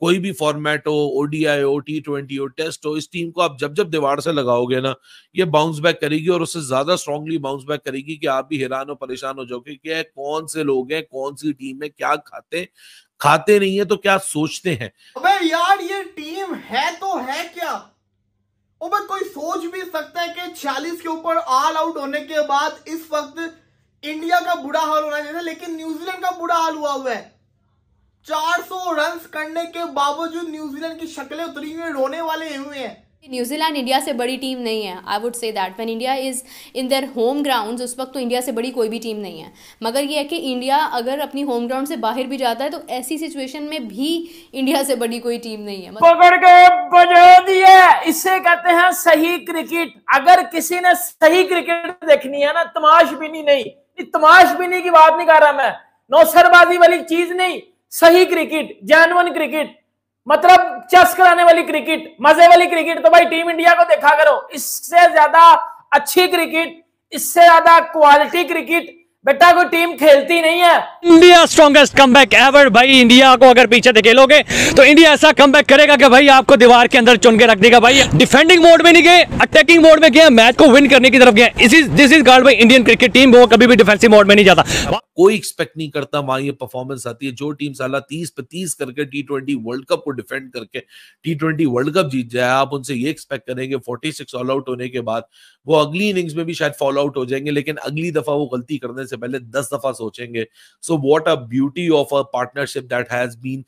कोई भी फॉर्मेट हो ओडीआई हो टी ट्वेंटी हो टेस्ट हो इस टीम को आप जब जब दीवार से लगाओगे ना ये बाउंस बैक करेगी और उससे ज्यादा स्ट्रांगली बाउंस बैक करेगी कि आप भी हैरान हो परेशान हो जाओगे कि कौन से लोग हैं कौन सी टीम है क्या खाते खाते नहीं है तो क्या सोचते हैं अबे यार ये टीम है तो है क्या अबे कोई सोच भी सकता है कि छियालीस के ऊपर ऑल आउट होने के बाद इस वक्त इंडिया का बुरा हाल होना चाहिए लेकिन न्यूजीलैंड का बुरा हाल हुआ हुआ है 400 रन करने के बावजूद न्यूजीलैंड की शक्लें उतरी हुई रोने वाले हुए हैं न्यूजीलैंड इंडिया से बड़ी टीम नहीं है I would say that when India is in their home ground उस वक्त तो इंडिया से बड़ी कोई भी टीम नहीं है मगर ये है कि इंडिया अगर अपनी होम ग्राउंड से बाहर भी जाता है तो ऐसी सिचुएशन में भी इंडिया से बड़ी कोई टीम नहीं है पकड़ के बजा दिए इसे कहते हैं सही क्रिकेट अगर किसी ने सही क्रिकेट देखनी है ना तमाश भी नहीं नहीं तमाश भी नहीं की बात नहीं कर रहा मैं नौसरबाजी वाली चीज नहीं सही क्रिकेट जैनवन क्रिकेट मतलब चस्क कराने वाली क्रिकेट मजे वाली क्रिकेट तो भाई टीम इंडिया को देखा करो इससे ज्यादा अच्छी क्रिकेट इससे ज्यादा क्वालिटी क्रिकेट बेटा कोई टीम खेलती नहीं है India strongest comeback ever भाई इंडिया को अगर पीछे धकेलोगे तो इंडिया ऐसा कम बैक करेगा कि भाई आपको दीवार के अंदर चुन के रख देगा भाई डिफेंडिंग मोड में नहीं गए अटैकिंग मोड में गया मैच को विन करने की तरफ गया इसी दिस इज गार्ड भाई इंडियन क्रिकेट टीम वो कभी भी डिफेंसिव मोड में नहीं जाता कोई एक्सपेक्ट नहीं करता वहां ये परफॉर्मेंस आती है जो टीम साला तीस पे तीस करके टी ट्वेंटी वर्ल्ड कप को डिफेंड करके टी ट्वेंटी वर्ल्ड कप जीत जाए आप उनसे ये एक्सपेक्ट करेंगे फोर्टी सिक्स ऑल आउट होने के बाद वो अगली इनिंग्स में भी शायद फॉल आउट हो जाएंगे लेकिन अगली दफा वो गलती करने से पहले दस दफा सोचेंगे so what a beauty of a partnership that has been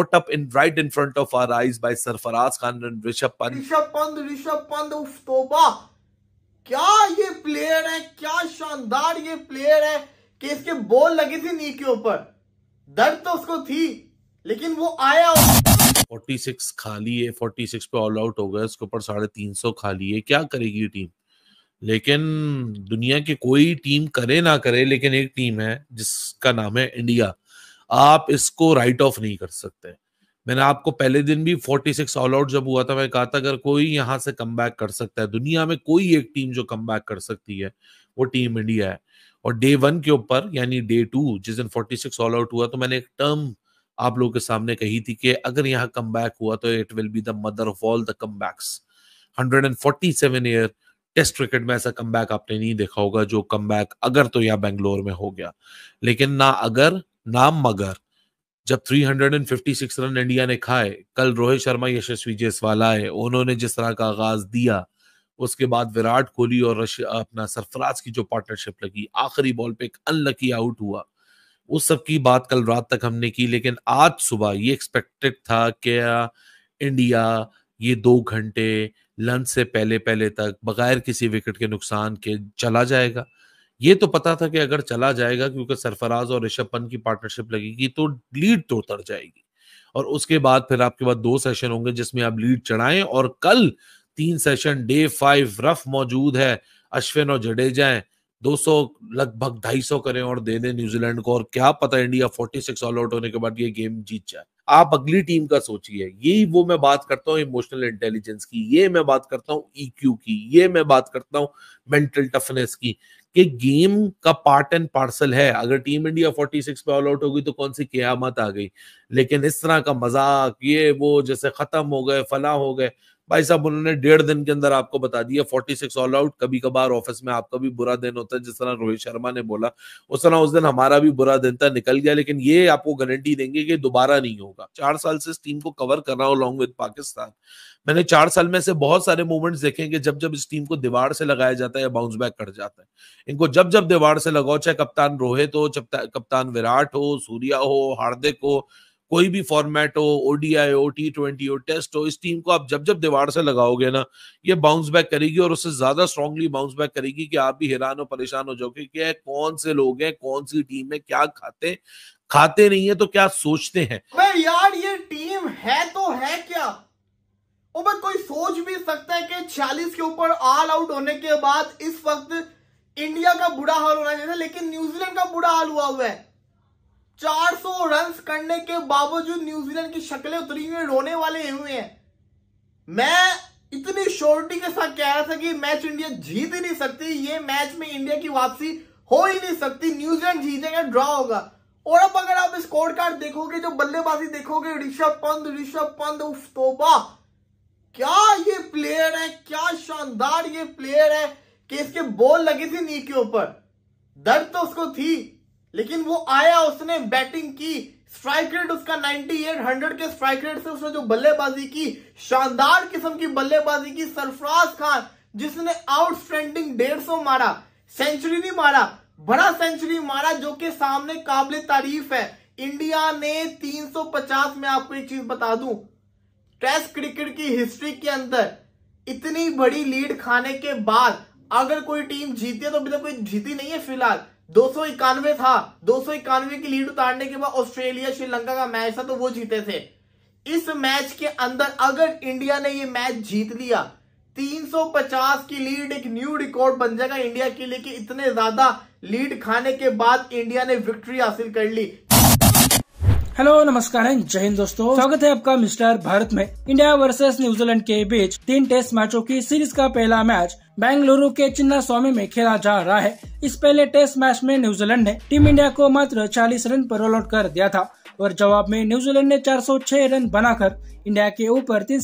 put up in right in front of our eyes by Sarfaraz Khan and Rishabh Pant Rishabh Pant Rishabh Pant उफ तोबा क्या ये प्लेयर है क्या शानदार ये प्लेयर है कि इसके बोल लगी थी नी के ऊपर दर्द तो उसको थी लेकिन वो आया फोर्टी सिक्स खा लिए फोर्टी सिक्स पे ऑल आउट हो गया उसके ऊपर साढ़े तीन सौ खा लिए क्या करेगी टीम लेकिन दुनिया की कोई टीम करे ना करे लेकिन एक टीम है जिसका नाम है इंडिया आप इसको राइट ऑफ नहीं कर सकते मैंने आपको पहले दिन भी 46 सिक्स ऑल आउट जब हुआ था मैं कहा था अगर कोई यहां से कम कर सकता है दुनिया में कोई एक टीम जो कम कर सकती है वो टीम इंडिया है और डे वन के ऊपर यानी डे टू जिस दिन फोर्टी सिक्स ऑल आउट हुआ तो मैंने एक टर्म आप लोगों के सामने कही थी कि अगर यहाँ कम बैक हुआ तो it will be the mother of all the comebacks hundred and forty seven year Test cricket में ऐसा कम बैक आपने नहीं देखा होगा जो कम बैक अगर तो यहाँ बेंगलोर में हो गया लेकिन ना अगर ना मगर जब 356 रन इंडिया ने खाए कल रोहित शर्मा यशस्वी जयसवाल आए उन्होंने जिस तरह का आगाज दिया उसके बाद विराट कोहली और अपना सरफराज की जो पार्टनरशिप लगी आखिरी बॉल पे एक अनलकी आउट हुआ उस सब की बात कल रात तक हमने की लेकिन आज सुबह ये एक्सपेक्टेड था कि इंडिया ये दो घंटे लंच से पहले पहले तक बगैर किसी विकेट के नुकसान के चला जाएगा ये तो पता था कि अगर चला जाएगा क्योंकि सरफराज और ऋषभ पंत की पार्टनरशिप लगेगी तो लीड तो उतर जाएगी और उसके बाद फिर आपके पास दो सेशन होंगे जिसमें आप लीड चढ़ाएं और कल तीन सेशन डे फाइव रफ मौजूद है अश्विन और जडेजा दो सौ लगभग ढाई सौ करें और दे दें न्यूजीलैंड को और क्या पता इंडिया सिक्स ऑल आउट होने के बाद ये गेम जीत जाए आप अगली टीम का सोचिए यही वो मैं बात करता हूँ इमोशनल इंटेलिजेंस की ये मैं बात करता हूँ ईक्यू e की ये मैं बात करता हूँ मेंटल टफनेस की कि गेम का पार्ट एंड पार्सल है अगर टीम इंडिया 46 पे ऑल आउट होगी तो कौन सी क्यामत आ गई लेकिन इस तरह का मजाक ये वो जैसे खत्म हो गए फला हो गए भाई साहब उन्होंने डेढ़ दिन के अंदर आपको बता दिया फोर्टी सिक्स ऑल आउट कभी कभार ऑफिस में आपका भी बुरा दिन होता है जिस तरह रोहित शर्मा ने बोला उस तरह उस दिन हमारा भी बुरा दिन था निकल गया लेकिन ये आपको गारंटी देंगे कि दोबारा नहीं होगा चार साल से इस टीम को कवर कर रहा हूँ अलॉन्ग विद पाकिस्तान मैंने चार साल में से बहुत सारे मूवमेंट्स देखे कि जब जब इस टीम को दीवार से लगाया जाता है या बाउंस बैक कर जाता है इनको जब जब दीवार से लगाओ चाहे कप्तान रोहित हो कप्तान विराट हो सूर्या हो हार्दिक हो कोई भी फॉर्मेट हो ओडीआई हो टी ट्वेंटी हो टेस्ट हो इस टीम को आप जब जब दीवार से लगाओगे ना ये बाउंस बैक करेगी और उससे ज्यादा स्ट्रांगली बाउंस बैक करेगी कि आप भी हैरान हो परेशान हो जाओगे कि कौन से लोग हैं कौन सी टीम है क्या खाते खाते नहीं है तो क्या सोचते हैं यार ये टीम है तो है क्या ओबे कोई सोच भी सकता है कि छियालीस के ऊपर ऑल आउट होने के बाद इस वक्त इंडिया का बुरा हाल होना चाहिए लेकिन न्यूजीलैंड का बुरा हाल हुआ हुआ है 400 रन करने के बावजूद न्यूजीलैंड की शक्लें उतरी हुई रोने वाले हुए हैं मैं इतनी श्योरिटी के साथ कह रहा था कि मैच इंडिया जीत ही नहीं सकती ये मैच में इंडिया की वापसी हो ही नहीं सकती न्यूजीलैंड जीतेगा ड्रॉ होगा और अब अगर आप स्कोर कार्ड देखोगे जो बल्लेबाजी देखोगे ऋषभ पंत ऋषभ पंत उफ तोबा क्या ये प्लेयर है क्या शानदार ये प्लेयर है कि इसके बॉल लगी थी नी के ऊपर दर्द तो उसको थी लेकिन वो आया उसने बैटिंग की स्ट्राइक रेट उसका 98 100 के स्ट्राइक रेट से उसने जो बल्लेबाजी की शानदार किस्म की बल्लेबाजी की सरफराज खान जिसने आउटस्टैंडिंग डेढ़ सौ मारा सेंचुरी नहीं मारा बड़ा सेंचुरी मारा जो कि सामने काबिल तारीफ है इंडिया ने 350 में आपको एक चीज बता दूं टेस्ट क्रिकेट की हिस्ट्री के अंदर इतनी बड़ी लीड खाने के बाद अगर कोई टीम जीती है तो अभी तक कोई जीती नहीं है फिलहाल दो सौ इक्यानवे था दो सौ इक्यानवे की लीड उतारने के बाद ऑस्ट्रेलिया श्रीलंका का मैच था तो वो जीते थे इस मैच के अंदर अगर इंडिया ने ये मैच जीत लिया 350 की लीड एक न्यू रिकॉर्ड बन जाएगा इंडिया के लिए कि इतने ज्यादा लीड खाने के बाद इंडिया ने विक्ट्री हासिल कर ली हेलो नमस्कार है जय हिंद दोस्तों स्वागत है आपका मिस्टर भारत में इंडिया वर्सेस न्यूजीलैंड के बीच तीन टेस्ट मैचों की सीरीज का पहला मैच बेंगलुरु के चिन्ना स्वामी में खेला जा रहा है इस पहले टेस्ट मैच में न्यूजीलैंड ने टीम इंडिया को मात्र 40 रन पर ऑल आउट कर दिया था और जवाब में न्यूजीलैंड ने 406 रन बनाकर इंडिया के ऊपर तीन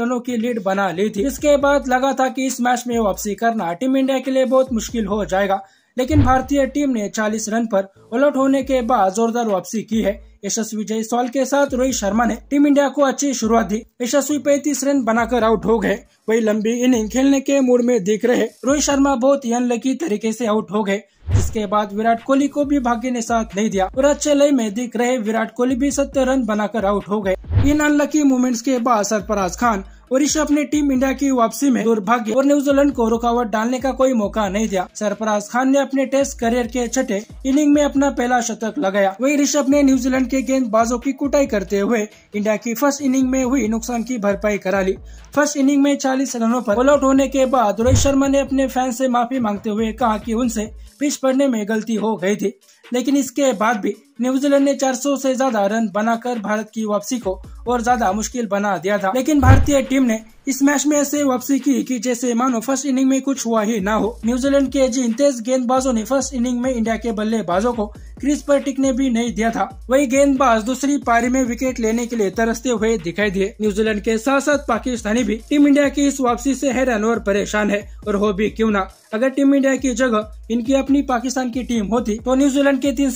रनों की लीड बना ली थी इसके बाद लगा था कि इस मैच में वापसी करना टीम इंडिया के लिए बहुत मुश्किल हो जाएगा लेकिन भारतीय टीम ने 40 रन पर उलट होने के बाद जोरदार वापसी की है यशस्वी सॉल के साथ रोहित शर्मा ने टीम इंडिया को अच्छी शुरुआत दी यशस्वी पैंतीस रन बनाकर आउट हो गए वही लंबी इनिंग खेलने के मूड में दिख रहे रोहित शर्मा बहुत ही अनलकी तरीके से आउट हो गए जिसके बाद विराट कोहली को भी भाग्य ने साथ नहीं दिया और अच्छे लय में दिख रहे विराट कोहली भी सत्तर रन बनाकर आउट हो गए इन अनलकी मूवमेंट्स के बाद सरफराज खान और ऋषभ ने टीम इंडिया की वापसी में दुर्भाग्य और न्यूजीलैंड को रुकावट डालने का कोई मौका नहीं दिया सरफराज खान ने अपने टेस्ट करियर के छठे इनिंग में अपना पहला शतक लगाया वही ऋषभ ने न्यूजीलैंड के गेंदबाजों की कुटाई करते हुए इंडिया की फर्स्ट इनिंग में हुई नुकसान की भरपाई करा ली फर्स्ट इनिंग में चालीस रनों पर ऑल आउट होने के बाद रोहित शर्मा ने अपने फैन से माफी मांगते हुए कहा कि उनसे पिच पड़ने में गलती हो गई थी लेकिन इसके बाद भी न्यूजीलैंड ने 400 से ज्यादा रन बनाकर भारत की वापसी को और ज्यादा मुश्किल बना दिया था लेकिन भारतीय टीम ने इस मैच में ऐसे वापसी की कि जैसे मानो फर्स्ट इनिंग में कुछ हुआ ही ना हो न्यूजीलैंड के जिन तेज गेंदबाजों ने फर्स्ट इनिंग में इंडिया के बल्लेबाजों को क्रिस पर्टिक ने भी नहीं दिया था वही गेंदबाज दूसरी पारी में विकेट लेने के लिए तरसते हुए दिखाई दिए न्यूजीलैंड के साथ साथ पाकिस्तानी भी टीम इंडिया की इस वापसी से हैरान और परेशान है और हो भी क्यों ना अगर टीम इंडिया की जगह इनकी अपनी पाकिस्तान की टीम होती तो न्यूजीलैंड के तीन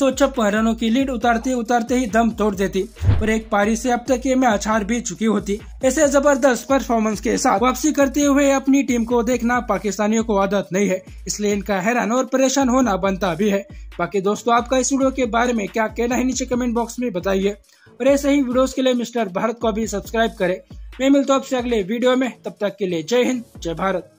रनों की लीड उतारते उतारते ही दम तोड़ देती और एक पारी से अब तक ये मैच हार भी चुकी होती ऐसे जबरदस्त परफॉर्मेंस के साथ वापसी करते हुए अपनी टीम को देखना पाकिस्तानियों को आदत नहीं है इसलिए इनका हैरान और परेशान होना बनता भी है बाकी दोस्तों आपका इस वीडियो के बारे में क्या कहना है नीचे कमेंट बॉक्स में बताइए और ऐसे ही वीडियोस के लिए मिस्टर भारत को भी सब्सक्राइब करें मैं मिलता हूँ आपसे अगले वीडियो में तब तक के लिए जय हिंद जय भारत